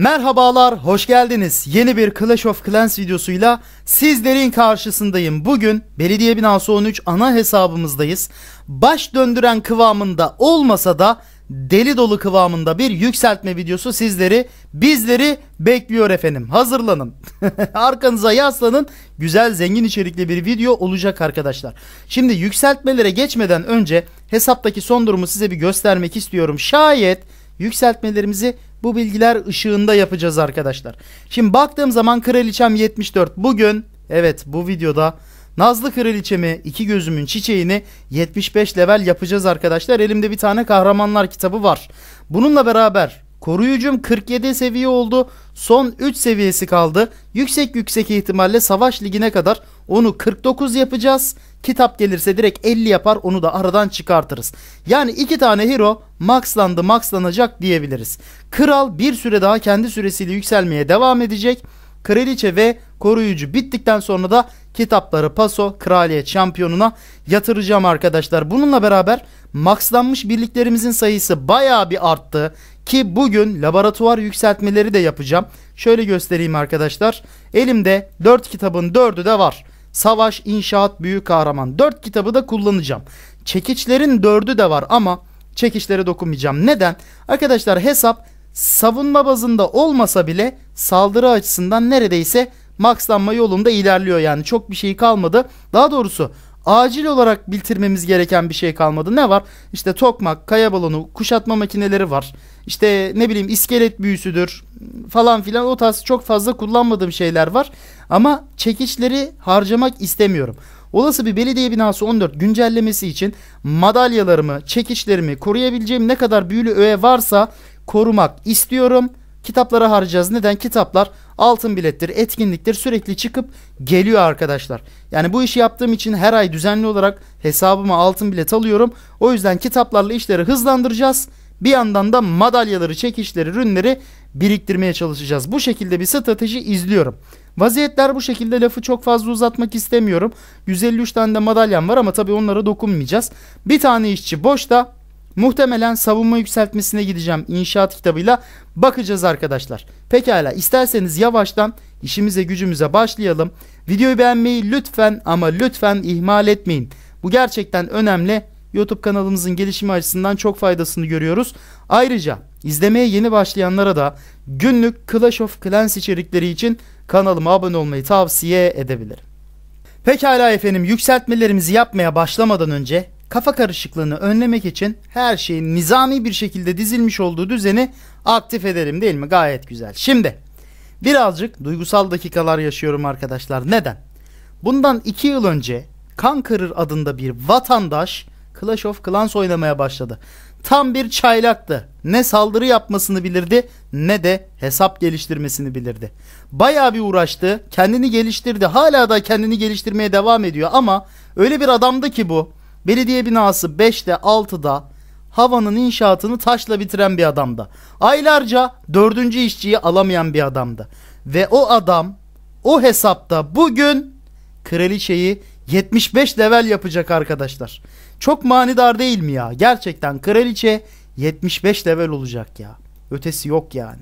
Merhabalar, hoş geldiniz. Yeni bir Clash of Clans videosuyla sizlerin karşısındayım. Bugün Belediye Binası 13 ana hesabımızdayız. Baş döndüren kıvamında olmasa da deli dolu kıvamında bir yükseltme videosu sizleri, bizleri bekliyor efendim. Hazırlanın. Arkanıza yaslanın. Güzel, zengin içerikli bir video olacak arkadaşlar. Şimdi yükseltmelere geçmeden önce hesaptaki son durumu size bir göstermek istiyorum. Şayet yükseltmelerimizi bu bilgiler ışığında yapacağız arkadaşlar. Şimdi baktığım zaman kraliçem 74. Bugün evet bu videoda Nazlı kraliçemi iki gözümün çiçeğini 75 level yapacağız arkadaşlar. Elimde bir tane kahramanlar kitabı var. Bununla beraber Koruyucum 47 seviye oldu. Son 3 seviyesi kaldı. Yüksek yüksek ihtimalle savaş ligine kadar onu 49 yapacağız. Kitap gelirse direkt 50 yapar onu da aradan çıkartırız. Yani iki tane hero maxlandı maxlanacak diyebiliriz. Kral bir süre daha kendi süresiyle yükselmeye devam edecek. Kraliçe ve koruyucu bittikten sonra da kitapları paso kraliyet şampiyonuna yatıracağım arkadaşlar. Bununla beraber maxlanmış birliklerimizin sayısı baya bir arttı. Ki bugün laboratuvar yükseltmeleri de yapacağım. Şöyle göstereyim arkadaşlar. Elimde 4 kitabın 4'ü de var. Savaş, İnşaat, Büyük Kahraman. 4 kitabı da kullanacağım. Çekiçlerin 4'ü de var ama çekiçlere dokunmayacağım. Neden? Arkadaşlar hesap savunma bazında olmasa bile saldırı açısından neredeyse maxlanma yolunda ilerliyor yani çok bir şey kalmadı. Daha doğrusu acil olarak bildirmemiz gereken bir şey kalmadı. Ne var? İşte tokmak, kaya balonu, kuşatma makineleri var. İşte ne bileyim iskelet büyüsüdür falan filan o tarz çok fazla kullanmadığım şeyler var. Ama çekiçleri harcamak istemiyorum. Olası bir belediye binası 14 güncellemesi için madalyalarımı, çekiçlerimi koruyabileceğim ne kadar büyülü öğe varsa korumak istiyorum kitaplara harcayacağız. Neden? Kitaplar altın bilettir, etkinliktir sürekli çıkıp geliyor arkadaşlar. Yani bu işi yaptığım için her ay düzenli olarak hesabıma altın bilet alıyorum. O yüzden kitaplarla işleri hızlandıracağız. Bir yandan da madalyaları, çekişleri, rünleri biriktirmeye çalışacağız. Bu şekilde bir strateji izliyorum. Vaziyetler bu şekilde lafı çok fazla uzatmak istemiyorum. 153 tane de madalyam var ama tabii onlara dokunmayacağız. Bir tane işçi boşta Muhtemelen savunma yükseltmesine gideceğim inşaat kitabıyla bakacağız arkadaşlar. Pekala isterseniz yavaştan işimize gücümüze başlayalım. Videoyu beğenmeyi lütfen ama lütfen ihmal etmeyin. Bu gerçekten önemli. YouTube kanalımızın gelişimi açısından çok faydasını görüyoruz. Ayrıca izlemeye yeni başlayanlara da günlük Clash of Clans içerikleri için kanalıma abone olmayı tavsiye edebilirim. Pekala efendim yükseltmelerimizi yapmaya başlamadan önce kafa karışıklığını önlemek için her şeyin nizami bir şekilde dizilmiş olduğu düzeni aktif ederim değil mi? Gayet güzel. Şimdi birazcık duygusal dakikalar yaşıyorum arkadaşlar. Neden? Bundan iki yıl önce Kankırır adında bir vatandaş Clash of Clans oynamaya başladı. Tam bir çaylaktı. Ne saldırı yapmasını bilirdi ne de hesap geliştirmesini bilirdi. Baya bir uğraştı. Kendini geliştirdi. Hala da kendini geliştirmeye devam ediyor ama öyle bir adamdı ki bu. Belediye binası 5'te 6'da havanın inşaatını taşla bitiren bir adamda. Aylarca dördüncü işçiyi alamayan bir adamda. Ve o adam o hesapta bugün kraliçeyi 75 level yapacak arkadaşlar. Çok manidar değil mi ya? Gerçekten kraliçe 75 level olacak ya. Ötesi yok yani.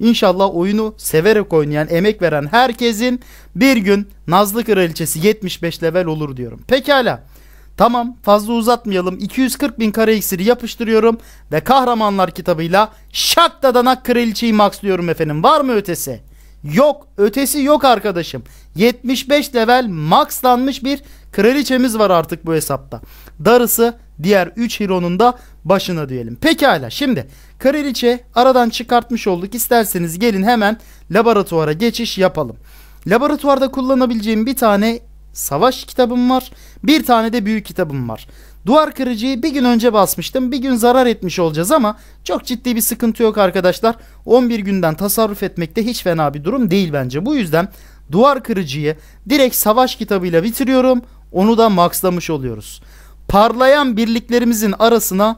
İnşallah oyunu severek oynayan, emek veren herkesin bir gün Nazlı Kraliçesi 75 level olur diyorum. Pekala. Tamam fazla uzatmayalım. 240 bin kare iksiri yapıştırıyorum ve kahramanlar kitabıyla şak dadanak kraliçeyi maxlıyorum efendim. Var mı ötesi? Yok ötesi yok arkadaşım. 75 level maxlanmış bir kraliçemiz var artık bu hesapta. Darısı diğer 3 hero'nun da başına diyelim. Pekala şimdi kraliçe aradan çıkartmış olduk. İsterseniz gelin hemen laboratuvara geçiş yapalım. Laboratuvarda kullanabileceğim bir tane savaş kitabım var. Bir tane de büyük kitabım var. Duvar kırıcıyı bir gün önce basmıştım. Bir gün zarar etmiş olacağız ama çok ciddi bir sıkıntı yok arkadaşlar. 11 günden tasarruf etmekte hiç fena bir durum değil bence. Bu yüzden duvar kırıcıyı direkt savaş kitabıyla bitiriyorum. Onu da maxlamış oluyoruz. Parlayan birliklerimizin arasına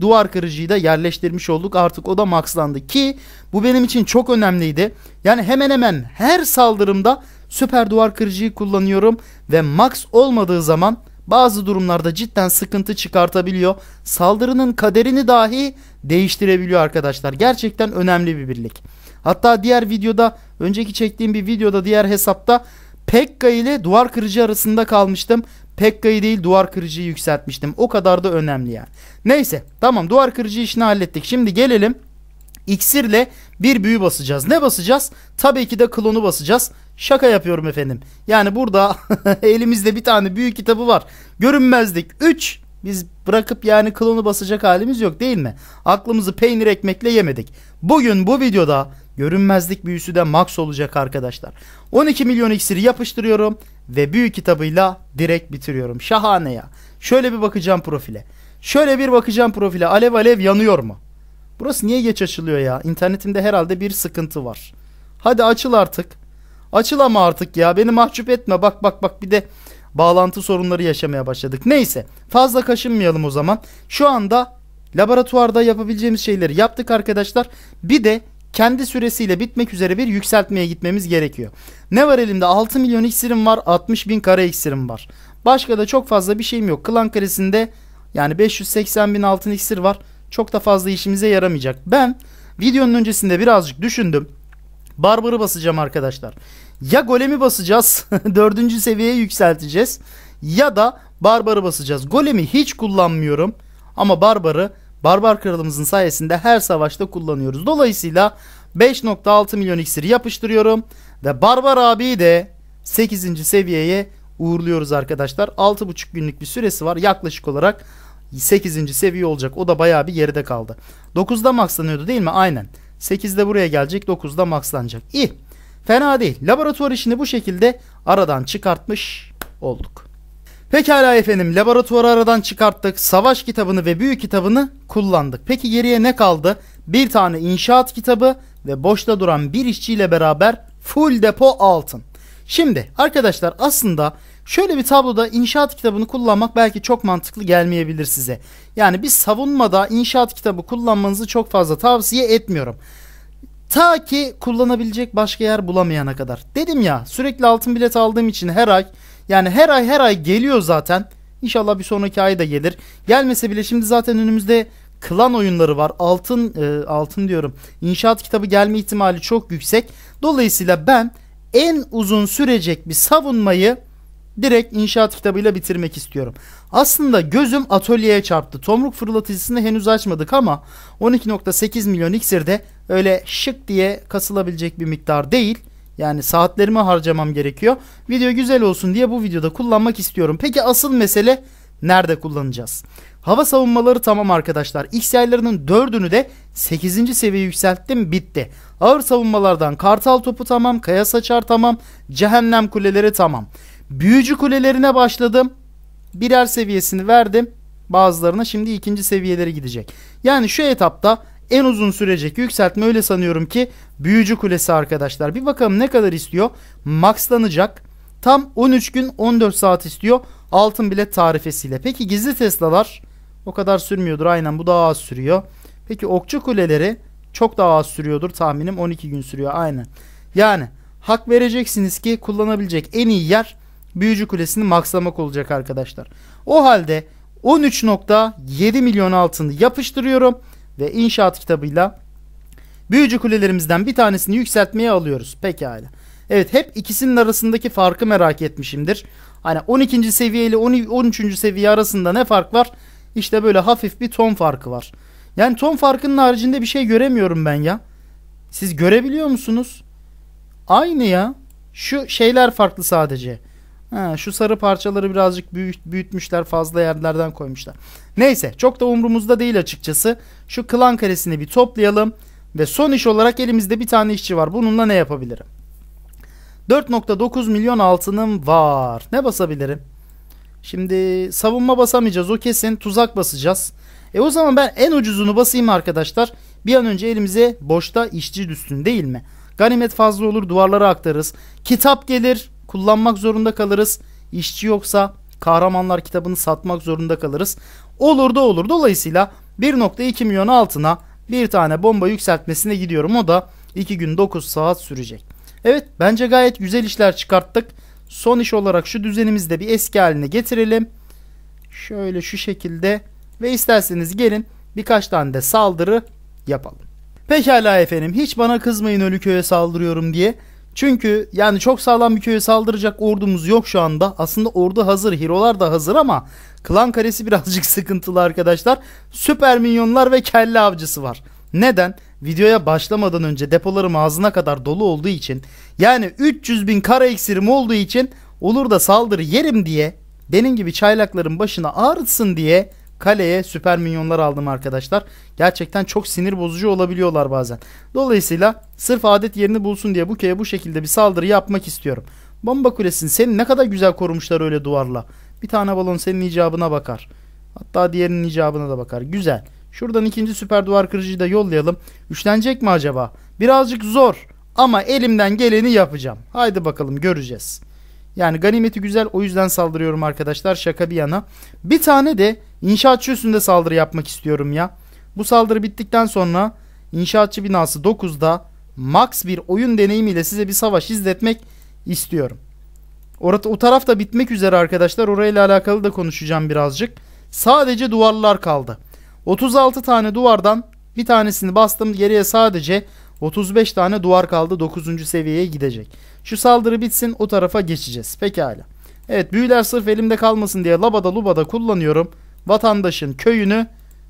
duvar kırıcıyı da yerleştirmiş olduk. Artık o da maxlandı ki bu benim için çok önemliydi. Yani hemen hemen her saldırımda süper duvar kırıcıyı kullanıyorum ve max olmadığı zaman bazı durumlarda cidden sıkıntı çıkartabiliyor. Saldırının kaderini dahi değiştirebiliyor arkadaşlar. Gerçekten önemli bir birlik. Hatta diğer videoda önceki çektiğim bir videoda diğer hesapta Pekka ile duvar kırıcı arasında kalmıştım. Pekka'yı değil duvar kırıcıyı yükseltmiştim. O kadar da önemli yani. Neyse tamam duvar kırıcı işini hallettik. Şimdi gelelim iksirle bir büyü basacağız. Ne basacağız? Tabii ki de klonu basacağız. Şaka yapıyorum efendim. Yani burada elimizde bir tane büyü kitabı var. Görünmezlik 3. Biz bırakıp yani klonu basacak halimiz yok değil mi? Aklımızı peynir ekmekle yemedik. Bugün bu videoda görünmezlik büyüsü de max olacak arkadaşlar. 12 milyon iksiri yapıştırıyorum ve büyü kitabıyla direkt bitiriyorum. Şahane ya. Şöyle bir bakacağım profile. Şöyle bir bakacağım profile. Alev alev yanıyor mu? Burası niye geç açılıyor ya? İnternetimde herhalde bir sıkıntı var. Hadi açıl artık. Açıl ama artık ya. Beni mahcup etme. Bak bak bak bir de bağlantı sorunları yaşamaya başladık. Neyse fazla kaşınmayalım o zaman. Şu anda laboratuvarda yapabileceğimiz şeyleri yaptık arkadaşlar. Bir de kendi süresiyle bitmek üzere bir yükseltmeye gitmemiz gerekiyor. Ne var elimde? 6 milyon iksirim var. 60 bin kara iksirim var. Başka da çok fazla bir şeyim yok. Klan karesinde yani 580 bin altın iksir var çok da fazla işimize yaramayacak. Ben videonun öncesinde birazcık düşündüm. Barbar'ı basacağım arkadaşlar. Ya golemi basacağız. dördüncü seviyeye yükselteceğiz. Ya da barbarı basacağız. Golemi hiç kullanmıyorum. Ama barbarı barbar kralımızın sayesinde her savaşta kullanıyoruz. Dolayısıyla 5.6 milyon iksiri yapıştırıyorum. Ve barbar abiyi de 8. seviyeye uğurluyoruz arkadaşlar. 6.5 günlük bir süresi var yaklaşık olarak. 8. seviye olacak. O da bayağı bir geride kaldı. 9'da maxlanıyordu değil mi? Aynen. 8'de buraya gelecek 9'da maxlanacak. İyi. Fena değil. Laboratuvar işini bu şekilde aradan çıkartmış olduk. Pekala efendim laboratuvarı aradan çıkarttık. Savaş kitabını ve büyük kitabını kullandık. Peki geriye ne kaldı? Bir tane inşaat kitabı ve boşta duran bir işçiyle beraber full depo altın. Şimdi arkadaşlar aslında Şöyle bir tabloda inşaat kitabını kullanmak belki çok mantıklı gelmeyebilir size. Yani bir savunmada inşaat kitabı kullanmanızı çok fazla tavsiye etmiyorum. Ta ki kullanabilecek başka yer bulamayana kadar. Dedim ya sürekli altın bilet aldığım için her ay yani her ay her ay geliyor zaten. İnşallah bir sonraki ay da gelir. Gelmese bile şimdi zaten önümüzde klan oyunları var. Altın e, altın diyorum. İnşaat kitabı gelme ihtimali çok yüksek. Dolayısıyla ben en uzun sürecek bir savunmayı direkt inşaat kitabıyla bitirmek istiyorum. Aslında gözüm atölyeye çarptı. Tomruk fırlatıcısını henüz açmadık ama 12.8 milyon iksir de öyle şık diye kasılabilecek bir miktar değil. Yani saatlerimi harcamam gerekiyor. Video güzel olsun diye bu videoda kullanmak istiyorum. Peki asıl mesele nerede kullanacağız? Hava savunmaları tamam arkadaşlar. XY'larının 4'ünü de 8. seviye yükselttim bitti. Ağır savunmalardan kartal topu tamam, kaya saçar tamam, cehennem kuleleri tamam. Büyücü kulelerine başladım. Birer seviyesini verdim. Bazılarına şimdi ikinci seviyeleri gidecek. Yani şu etapta en uzun sürecek yükseltme öyle sanıyorum ki büyücü kulesi arkadaşlar. Bir bakalım ne kadar istiyor? Maxlanacak. Tam 13 gün 14 saat istiyor. Altın bilet tarifesiyle. Peki gizli Tesla'lar o kadar sürmüyordur. Aynen bu daha az sürüyor. Peki okçu kuleleri çok daha az sürüyordur tahminim 12 gün sürüyor aynen. Yani hak vereceksiniz ki kullanabilecek en iyi yer büyücü kulesini makslamak olacak arkadaşlar. O halde 13.7 milyon altını yapıştırıyorum ve inşaat kitabıyla büyücü kulelerimizden bir tanesini yükseltmeye alıyoruz. Pekala. Evet hep ikisinin arasındaki farkı merak etmişimdir. Hani 12. seviye ile 13. seviye arasında ne fark var? İşte böyle hafif bir ton farkı var. Yani ton farkının haricinde bir şey göremiyorum ben ya. Siz görebiliyor musunuz? Aynı ya. Şu şeyler farklı sadece. Ha, şu sarı parçaları birazcık büyüt, büyütmüşler fazla yerlerden koymuşlar. Neyse çok da umrumuzda değil açıkçası. Şu klan karesini bir toplayalım. Ve son iş olarak elimizde bir tane işçi var. Bununla ne yapabilirim? 4.9 milyon altınım var. Ne basabilirim? Şimdi savunma basamayacağız o kesin. Tuzak basacağız. E o zaman ben en ucuzunu basayım arkadaşlar. Bir an önce elimize boşta işçi düşsün değil mi? Ganimet fazla olur duvarlara aktarız. Kitap gelir kullanmak zorunda kalırız. İşçi yoksa kahramanlar kitabını satmak zorunda kalırız. Olur da olur. Dolayısıyla 1.2 milyon altına bir tane bomba yükseltmesine gidiyorum. O da 2 gün 9 saat sürecek. Evet bence gayet güzel işler çıkarttık. Son iş olarak şu düzenimizde bir eski haline getirelim. Şöyle şu şekilde ve isterseniz gelin birkaç tane de saldırı yapalım. Pekala efendim hiç bana kızmayın Ölü köye saldırıyorum diye. Çünkü yani çok sağlam bir köye saldıracak ordumuz yok şu anda. Aslında ordu hazır, hero'lar da hazır ama klan karesi birazcık sıkıntılı arkadaşlar. Süper minyonlar ve kelle avcısı var. Neden? Videoya başlamadan önce depolarım ağzına kadar dolu olduğu için yani 300 bin kara iksirim olduğu için olur da saldırı yerim diye benim gibi çaylakların başına ağrıtsın diye kaleye süper minyonlar aldım arkadaşlar. Gerçekten çok sinir bozucu olabiliyorlar bazen. Dolayısıyla sırf adet yerini bulsun diye bu köye bu şekilde bir saldırı yapmak istiyorum. Bomba kulesini seni ne kadar güzel korumuşlar öyle duvarla. Bir tane balon senin icabına bakar. Hatta diğerinin icabına da bakar. Güzel. Şuradan ikinci süper duvar kırıcıyı da yollayalım. Üçlenecek mi acaba? Birazcık zor ama elimden geleni yapacağım. Haydi bakalım göreceğiz. Yani ganimeti güzel o yüzden saldırıyorum arkadaşlar şaka bir yana. Bir tane de inşaatçı üstünde saldırı yapmak istiyorum ya. Bu saldırı bittikten sonra inşaatçı binası 9'da max bir oyun deneyimiyle size bir savaş izletmek istiyorum. Orada, o taraf da bitmek üzere arkadaşlar. Orayla alakalı da konuşacağım birazcık. Sadece duvarlar kaldı. 36 tane duvardan bir tanesini bastım. Geriye sadece 35 tane duvar kaldı 9. seviyeye gidecek. Şu saldırı bitsin o tarafa geçeceğiz. Pekala. Evet büyüler sırf elimde kalmasın diye labada lubada kullanıyorum. Vatandaşın köyünü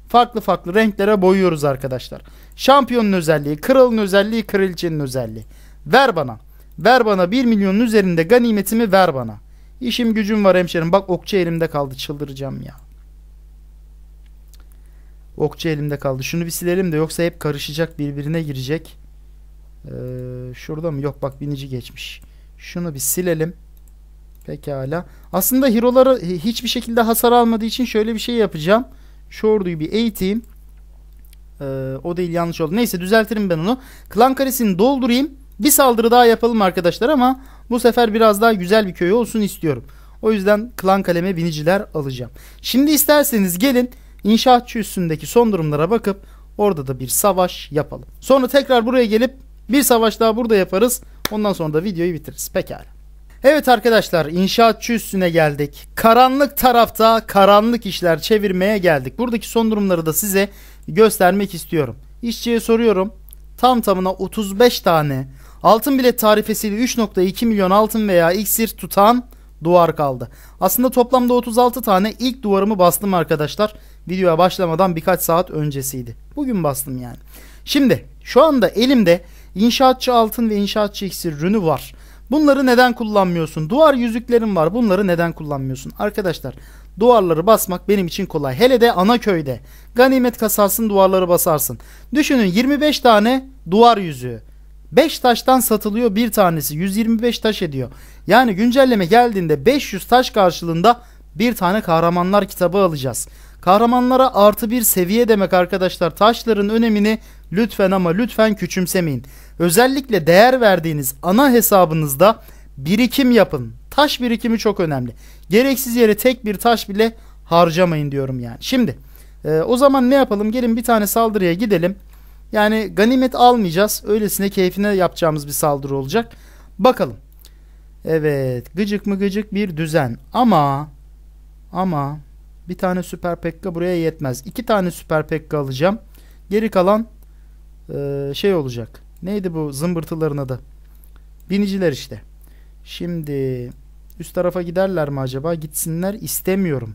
farklı farklı renklere boyuyoruz arkadaşlar. Şampiyonun özelliği, kralın özelliği, kraliçenin özelliği. Ver bana. Ver bana 1 milyonun üzerinde ganimetimi ver bana. İşim gücüm var hemşerim. Bak okçu elimde kaldı çıldıracağım ya. Okçu elimde kaldı. Şunu bir silelim de yoksa hep karışacak birbirine girecek. Ee, şurada mı? Yok bak binici geçmiş. Şunu bir silelim. Pekala. Aslında hero'ları hiçbir şekilde hasar almadığı için şöyle bir şey yapacağım. Şu orduyu bir eğiteyim. Ee, o değil yanlış oldu. Neyse düzeltirim ben onu. Klan karesini doldurayım. Bir saldırı daha yapalım arkadaşlar ama bu sefer biraz daha güzel bir köy olsun istiyorum. O yüzden klan kaleme biniciler alacağım. Şimdi isterseniz gelin inşaatçı üstündeki son durumlara bakıp orada da bir savaş yapalım. Sonra tekrar buraya gelip bir savaş daha burada yaparız. Ondan sonra da videoyu bitiririz. Pekala. Evet arkadaşlar inşaatçı üstüne geldik. Karanlık tarafta karanlık işler çevirmeye geldik. Buradaki son durumları da size göstermek istiyorum. İşçiye soruyorum. Tam tamına 35 tane altın bilet tarifesiyle 3.2 milyon altın veya iksir tutan duvar kaldı. Aslında toplamda 36 tane ilk duvarımı bastım arkadaşlar. Videoya başlamadan birkaç saat öncesiydi. Bugün bastım yani. Şimdi şu anda elimde inşaatçı altın ve inşaatçı iksir rünü var. Bunları neden kullanmıyorsun? Duvar yüzüklerim var. Bunları neden kullanmıyorsun? Arkadaşlar duvarları basmak benim için kolay. Hele de ana köyde. Ganimet kasarsın duvarları basarsın. Düşünün 25 tane duvar yüzüğü. 5 taştan satılıyor bir tanesi 125 taş ediyor. Yani güncelleme geldiğinde 500 taş karşılığında bir tane kahramanlar kitabı alacağız. Kahramanlara artı bir seviye demek arkadaşlar. Taşların önemini lütfen ama lütfen küçümsemeyin. Özellikle değer verdiğiniz ana hesabınızda birikim yapın. Taş birikimi çok önemli. Gereksiz yere tek bir taş bile harcamayın diyorum yani. Şimdi e, o zaman ne yapalım? Gelin bir tane saldırıya gidelim. Yani ganimet almayacağız. Öylesine keyfine yapacağımız bir saldırı olacak. Bakalım. Evet gıcık mı gıcık bir düzen. Ama ama bir tane süper pekka buraya yetmez. İki tane süper pekka alacağım. Geri kalan e, şey olacak. Neydi bu zımbırtıların adı? Biniciler işte. Şimdi üst tarafa giderler mi acaba? Gitsinler istemiyorum.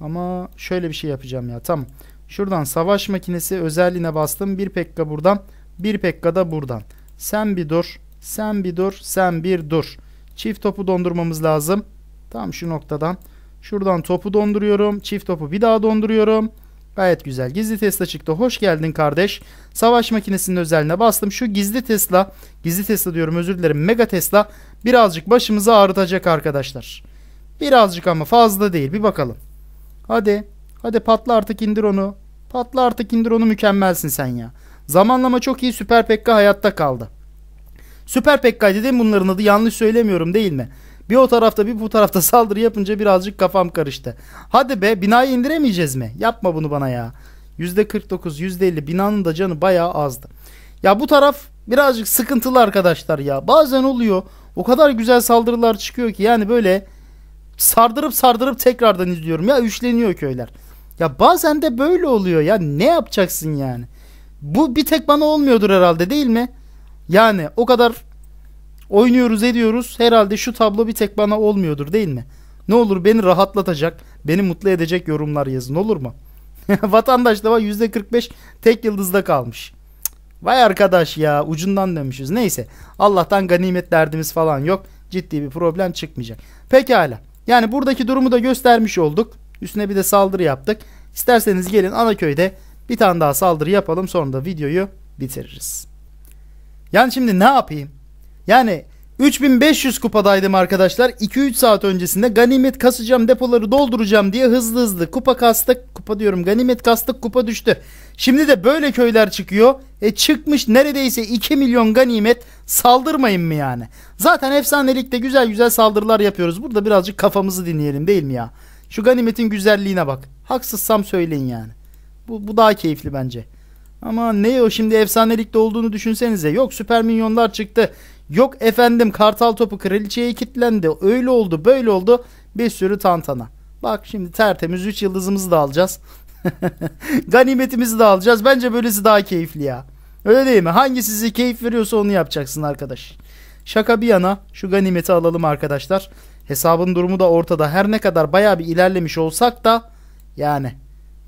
Ama şöyle bir şey yapacağım ya. Tamam. Şuradan savaş makinesi özelliğine bastım. Bir pekka buradan. Bir pekka da buradan. Sen bir dur. Sen bir dur. Sen bir dur. Çift topu dondurmamız lazım. Tam şu noktadan. Şuradan topu donduruyorum. Çift topu bir daha donduruyorum. Gayet güzel. Gizli Tesla çıktı. Hoş geldin kardeş. Savaş makinesinin özelliğine bastım. Şu gizli Tesla, gizli Tesla diyorum özür dilerim. Mega Tesla birazcık başımızı ağrıtacak arkadaşlar. Birazcık ama fazla değil. Bir bakalım. Hadi. Hadi patla artık indir onu. Patla artık indir onu mükemmelsin sen ya. Zamanlama çok iyi Süper Pekka hayatta kaldı. Süper Pekka dedim bunların adı yanlış söylemiyorum değil mi? Bir o tarafta bir bu tarafta saldırı yapınca birazcık kafam karıştı. Hadi be binayı indiremeyeceğiz mi? Yapma bunu bana ya. %49 %50 binanın da canı bayağı azdı. Ya bu taraf birazcık sıkıntılı arkadaşlar ya. Bazen oluyor o kadar güzel saldırılar çıkıyor ki yani böyle sardırıp sardırıp tekrardan izliyorum. Ya üçleniyor köyler. Ya bazen de böyle oluyor ya ne yapacaksın yani? Bu bir tek bana olmuyordur herhalde değil mi? Yani o kadar oynuyoruz ediyoruz herhalde şu tablo bir tek bana olmuyordur değil mi? Ne olur beni rahatlatacak, beni mutlu edecek yorumlar yazın olur mu? Vatandaş da var %45 tek yıldızda kalmış. Vay arkadaş ya ucundan dönmüşüz. Neyse Allah'tan ganimet derdimiz falan yok. Ciddi bir problem çıkmayacak. Pekala. Yani buradaki durumu da göstermiş olduk. Üstüne bir de saldırı yaptık. İsterseniz gelin Anaköy'de bir tane daha saldırı yapalım sonra da videoyu bitiririz. Yani şimdi ne yapayım? Yani 3500 kupadaydım arkadaşlar. 2-3 saat öncesinde ganimet kasacağım depoları dolduracağım diye hızlı hızlı kupa kastık. Kupa diyorum ganimet kastık kupa düştü. Şimdi de böyle köyler çıkıyor. E çıkmış neredeyse 2 milyon ganimet saldırmayın mı yani? Zaten efsanelikte güzel güzel saldırılar yapıyoruz. Burada birazcık kafamızı dinleyelim değil mi ya? Şu ganimetin güzelliğine bak. Haksızsam söyleyin yani. Bu, bu daha keyifli bence. Ama ne o şimdi efsanelikte olduğunu düşünsenize. Yok süper minyonlar çıktı. Yok efendim kartal topu kraliçeye kilitlendi. Öyle oldu böyle oldu. Bir sürü tantana. Bak şimdi tertemiz 3 yıldızımızı da alacağız. Ganimetimizi de alacağız. Bence böylesi daha keyifli ya. Öyle değil mi? Hangi sizi keyif veriyorsa onu yapacaksın arkadaş. Şaka bir yana şu ganimeti alalım arkadaşlar. Hesabın durumu da ortada. Her ne kadar baya bir ilerlemiş olsak da yani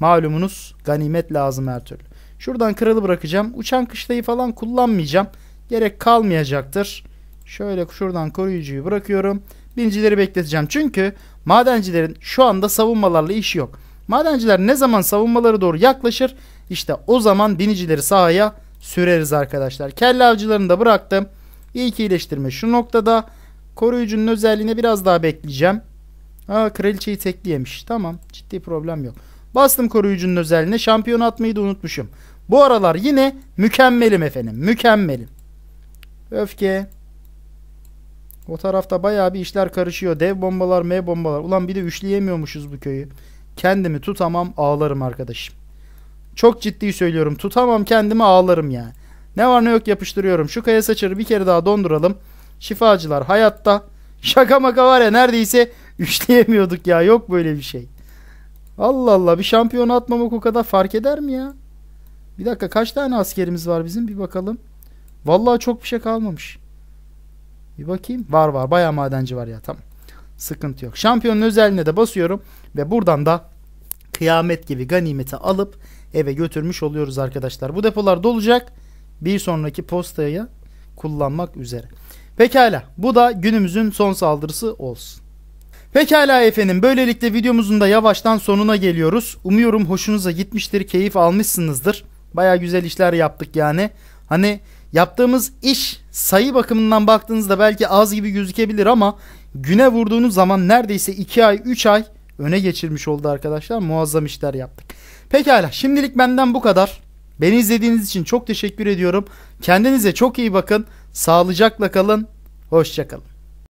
malumunuz ganimet lazım her türlü. Şuradan kralı bırakacağım. Uçan kışlayı falan kullanmayacağım. Gerek kalmayacaktır. Şöyle şuradan koruyucuyu bırakıyorum. Bincileri bekleteceğim. Çünkü madencilerin şu anda savunmalarla işi yok. Madenciler ne zaman savunmaları doğru yaklaşır işte o zaman binicileri sahaya süreriz arkadaşlar. Kelle avcılarını da bıraktım. İyi ki iyileştirme şu noktada. Koruyucunun özelliğine biraz daha bekleyeceğim. Ha kraliçeyi tekleyemiş. Tamam ciddi problem yok. Bastım koruyucunun özelliğine. Şampiyon atmayı da unutmuşum. Bu aralar yine mükemmelim efendim. Mükemmelim. Öfke. O tarafta baya bir işler karışıyor. Dev bombalar, M bombalar. Ulan bir de üçleyemiyormuşuz bu köyü. Kendimi tutamam ağlarım arkadaşım. Çok ciddi söylüyorum. Tutamam kendimi ağlarım yani. Ne var ne yok yapıştırıyorum. Şu kaya saçarı bir kere daha donduralım. Şifacılar hayatta. Şaka maka var ya neredeyse üşleyemiyorduk ya. Yok böyle bir şey. Allah Allah bir şampiyon atmamak o kadar fark eder mi ya? Bir dakika kaç tane askerimiz var bizim bir bakalım. Vallahi çok bir şey kalmamış. Bir bakayım. Var var bayağı madenci var ya tamam. Sıkıntı yok. Şampiyonun özelliğine de basıyorum ve buradan da kıyamet gibi ganimeti alıp eve götürmüş oluyoruz arkadaşlar. Bu depolar dolacak. Bir sonraki postaya kullanmak üzere. Pekala bu da günümüzün son saldırısı olsun. Pekala efendim böylelikle videomuzun da yavaştan sonuna geliyoruz. Umuyorum hoşunuza gitmiştir, keyif almışsınızdır. Baya güzel işler yaptık yani. Hani yaptığımız iş sayı bakımından baktığınızda belki az gibi gözükebilir ama güne vurduğunuz zaman neredeyse 2 ay 3 ay öne geçirmiş oldu arkadaşlar. Muazzam işler yaptık. Pekala şimdilik benden bu kadar. Beni izlediğiniz için çok teşekkür ediyorum. Kendinize çok iyi bakın. Sağlıcakla kalın, hoşçakalın.